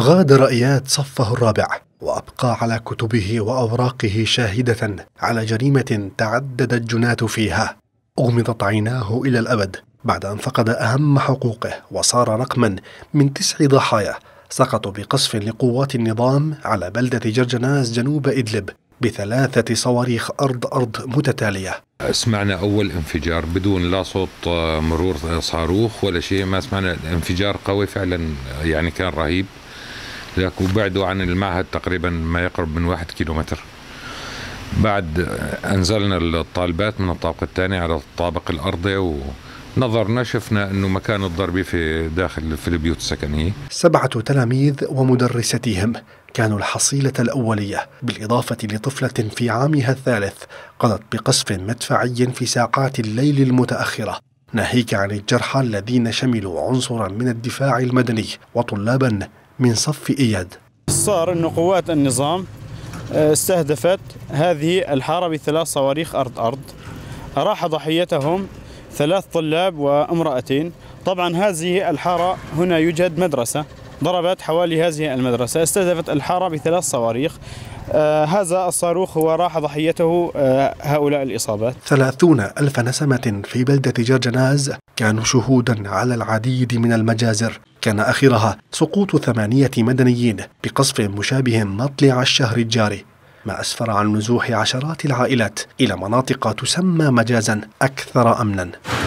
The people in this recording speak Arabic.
غادر إياد صفه الرابع وأبقى على كتبه وأوراقه شاهدة على جريمة تعددت جنات فيها أغمضت عيناه إلى الأبد بعد أن فقد أهم حقوقه وصار رقما من تسع ضحايا سقطوا بقصف لقوات النظام على بلدة جرجناز جنوب إدلب بثلاثة صواريخ أرض أرض متتالية سمعنا أول انفجار بدون لا صوت آه، مرور آه، صاروخ ولا شيء ما سمعنا انفجار قوي فعلا يعني كان رهيب وبعدوا عن المعهد تقريبا ما يقرب من واحد كيلومتر بعد أنزلنا الطالبات من الطابق الثاني على الطابق الأرضي ونظرنا شفنا أنه مكان الضرب في داخل في البيوت السكنية سبعة تلاميذ ومدرستهم كانوا الحصيلة الأولية بالإضافة لطفلة في عامها الثالث قضت بقصف مدفعي في ساعات الليل المتأخرة ناهيك عن الجرحى الذين شملوا عنصرا من الدفاع المدني وطلابا من صف إياد صار أن قوات النظام آه، استهدفت هذه الحارة بثلاث صواريخ أرض أرض راح ضحيتهم ثلاث طلاب وامرأتين طبعا هذه الحارة هنا يوجد مدرسة ضربت حوالي هذه المدرسة استهدفت الحارة بثلاث صواريخ آه هذا الصاروخ هو راح ضحيته آه هؤلاء الإصابات ثلاثون ألف نسمة في بلدة جرجناز كانوا شهودا على العديد من المجازر كان آخرها سقوط ثمانية مدنيين بقصف مشابه مطلع الشهر الجاري ما أسفر عن نزوح عشرات العائلات إلى مناطق تسمى مجازا أكثر أمنا